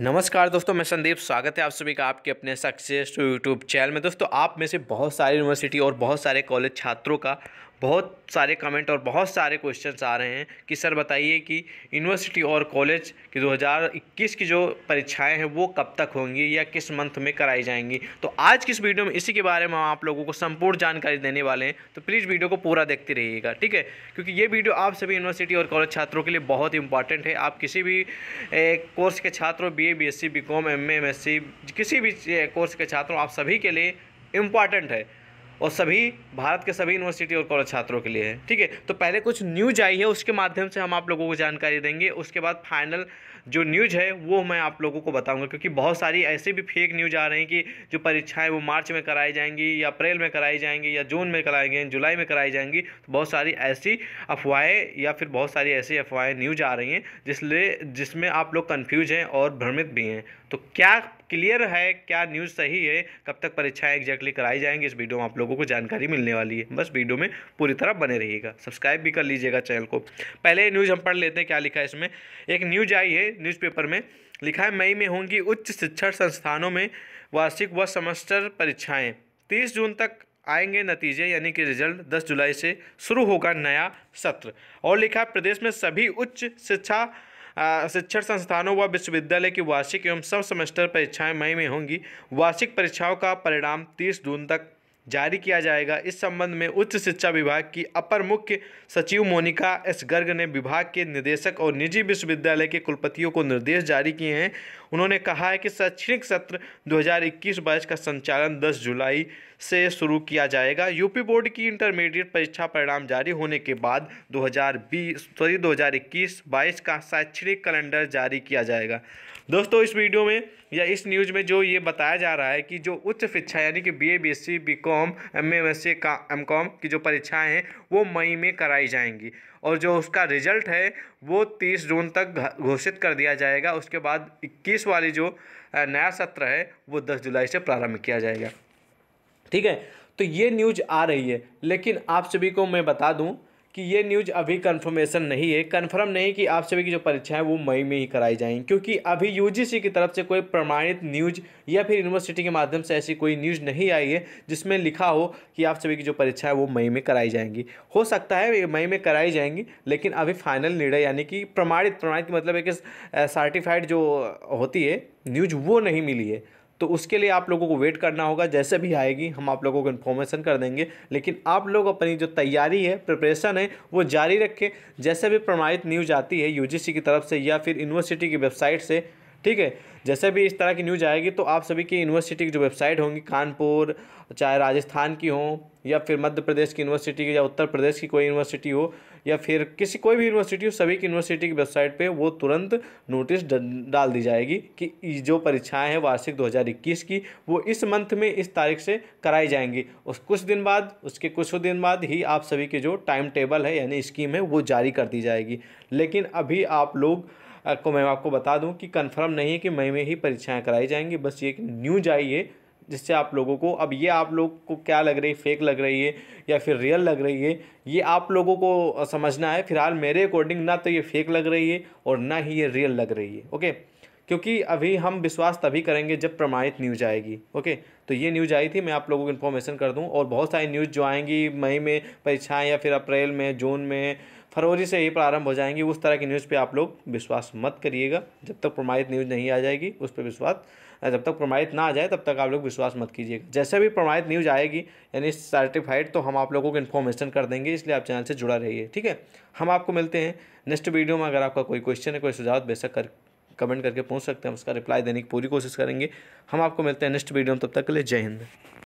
नमस्कार दोस्तों मैं संदीप स्वागत है आप सभी का आपके अपने सक्सेस यूट्यूब चैनल में दोस्तों आप में से बहुत सारी यूनिवर्सिटी और बहुत सारे कॉलेज छात्रों का बहुत सारे कमेंट और बहुत सारे क्वेश्चंस आ रहे हैं कि सर बताइए कि यूनिवर्सिटी और कॉलेज की 2021 की जो परीक्षाएं हैं वो कब तक होंगी या किस मंथ में कराई जाएंगी तो आज की इस वीडियो में इसी के बारे में हम आप लोगों को संपूर्ण जानकारी देने वाले हैं तो प्लीज़ वीडियो को पूरा देखते रहिएगा ठीक है क्योंकि ये वीडियो आप सभी यूनिवर्सिटी और कॉलेज छात्रों के लिए बहुत इंपॉर्टेंट है आप किसी भी कोर्स के छात्रों B A B S C किसी भी कोर्स के छात्रों आप सभी के लिए इम्पॉर्टेंट है और सभी भारत के सभी यूनिवर्सिटी और कॉलेज छात्रों के लिए है ठीक है तो पहले कुछ न्यूज आई है उसके माध्यम से हम आप लोगों को जानकारी देंगे उसके बाद फाइनल जो न्यूज है वो मैं आप लोगों को बताऊंगा क्योंकि बहुत सारी ऐसे भी फेक न्यूज आ रही हैं कि जो परीक्षाएं वो मार्च में कराई जाएंगी या अप्रैल में कराई जाएंगी या जून में कराई जाएंगी जुलाई में कराई जाएंगी तो बहुत सारी ऐसी अफवाहें या फिर बहुत सारी ऐसी अफवाहें न्यूज आ रही हैं जिसलिए जिसमें आप लोग कन्फ्यूज हैं और भ्रमित भी हैं तो क्या क्लियर है क्या न्यूज़ सही है कब तक परीक्षाएं एग्जैक्टली कराई जाएंगी इस वीडियो में आप लोगों को जानकारी मिलने वाली है बस वीडियो में पूरी तरह बने रहिएगा सब्सक्राइब भी कर लीजिएगा चैनल को पहले न्यूज़ हम पढ़ लेते हैं क्या लिखा है इसमें एक न्यूज आई है हमारे न्यूज़पेपर में लिखा है मई में होंगी उच्च शिक्षण संस्थानों में वार्षिक व सेमेस्टर परीक्षाएं तीस जून तक आएंगे नतीजे यानी कि रिजल्ट दस जुलाई से शुरू होगा नया सत्र और लिखा है प्रदेश में सभी उच्च शिक्षा शिक्षण संस्थानों व विश्वविद्यालय की वार्षिक एवं सब सेमेस्टर परीक्षाएं मई में होंगी वार्षिक परीक्षाओं का परिणाम 30 जून तक जारी किया जाएगा इस संबंध में उच्च शिक्षा विभाग की अपर मुख्य सचिव मोनिका एस गर्ग ने विभाग के निदेशक और निजी विश्वविद्यालय के कुलपतियों को निर्देश जारी किए हैं उन्होंने कहा है कि शैक्षणिक सत्र 2021 हज़ार का संचालन 10 जुलाई से शुरू किया जाएगा यूपी बोर्ड की इंटरमीडिएट परीक्षा परिणाम जारी होने के बाद 2020 सॉरी इक्कीस बाईस का शैक्षणिक कैलेंडर जारी किया जाएगा दोस्तों इस वीडियो में या इस न्यूज़ में जो ये बताया जा रहा है कि जो उच्च शिक्षा यानी कि B BA BSc M S C का कॉम की जो परीक्षाएँ हैं वो मई में कराई जाएंगी और जो उसका रिजल्ट है वो तीस जून तक घोषित कर दिया जाएगा उसके बाद इक्कीस वाली जो नया सत्र है वो दस जुलाई से प्रारंभ किया जाएगा ठीक है तो ये न्यूज आ रही है लेकिन आप सभी को मैं बता दूं कि ये न्यूज़ अभी कंफर्मेशन नहीं है कंफर्म नहीं कि आप सभी की जो परीक्षाएं वो मई में ही कराई जाएंगी क्योंकि अभी यूजीसी की तरफ से कोई प्रमाणित न्यूज़ या फिर यूनिवर्सिटी के माध्यम से ऐसी कोई न्यूज़ नहीं आई है जिसमें लिखा हो कि आप सभी की जो परीक्षाएं वो मई में कराई जाएंगी हो सकता है मई में कराई जाएंगी लेकिन अभी फाइनल निर्णय यानी कि प्रमाणित प्रमाणित मतलब एक सर्टिफाइड जो होती है न्यूज़ वो नहीं मिली है तो उसके लिए आप लोगों को वेट करना होगा जैसे भी आएगी हम आप लोगों को इन्फॉर्मेशन कर देंगे लेकिन आप लोग अपनी जो तैयारी है प्रिपरेशन है वो जारी रखें जैसे भी प्रमाणित न्यूज आती है यूजीसी की तरफ से या फिर यूनिवर्सिटी की वेबसाइट से ठीक है जैसे भी इस तरह की न्यूज आएगी तो आप सभी की यूनिवर्सिटी की जो वेबसाइट होंगी कानपुर चाहे राजस्थान की हो या फिर मध्य प्रदेश की यूनिवर्सिटी या उत्तर प्रदेश की कोई यूनिवर्सिटी हो या फिर किसी कोई भी यूनिवर्सिटी हो सभी की यूनिवर्सिटी की वेबसाइट पे वो तुरंत नोटिस डाल दी जाएगी कि जो परीक्षाएं हैं वार्षिक 2021 की वो इस मंथ में इस तारीख से कराई जाएंगी उस कुछ दिन बाद उसके कुछ दिन बाद ही आप सभी के जो टाइम टेबल है यानी स्कीम है वो जारी कर दी जाएगी लेकिन अभी आप लोग को मैं आपको बता दूं कि कंफर्म नहीं है कि मई में ही परीक्षाएं कराई जाएंगी बस ये एक न्यूज आई है जिससे आप लोगों को अब ये आप लोग को क्या लग रही है फेक लग रही है या फिर रियल लग रही है ये आप लोगों को समझना है फिलहाल मेरे अकॉर्डिंग ना तो ये फेक लग रही है और ना ही ये रियल लग रही है ओके क्योंकि अभी हम विश्वास तभी करेंगे जब प्रमाणित न्यूज आएगी ओके तो ये न्यूज आई थी मैं आप लोगों को इन्फॉर्मेशन कर दूँ और बहुत सारी न्यूज़ जो आएंगी मई में परीक्षाएँ या फिर अप्रैल में जून में फरवरी से ही प्रारंभ हो जाएंगी उस तरह की न्यूज़ पे आप लोग विश्वास मत करिएगा जब तक प्रमाणित न्यूज़ नहीं आ जाएगी उस पर विश्वास जब तक प्रमाणित ना आ जाए तब तक आप लोग विश्वास मत कीजिएगा जैसे भी प्रमाणित न्यूज़ आएगी यानी सर्टिफाइड तो हम आप लोगों को इन्फॉर्मेशन कर देंगे इसलिए आप चैनल से जुड़ा रहिए ठीक है हम आपको मिलते हैं नेक्स्ट वीडियो में अगर आपका कोई क्वेश्चन है कोई सुझाव बेशक कर कमेंट करके पूछ सकते हैं उसका रिप्लाई देने की पूरी कोशिश करेंगे हम आपको मिलते हैं नेक्स्ट वीडियो में तब तक के लिए जय हिंद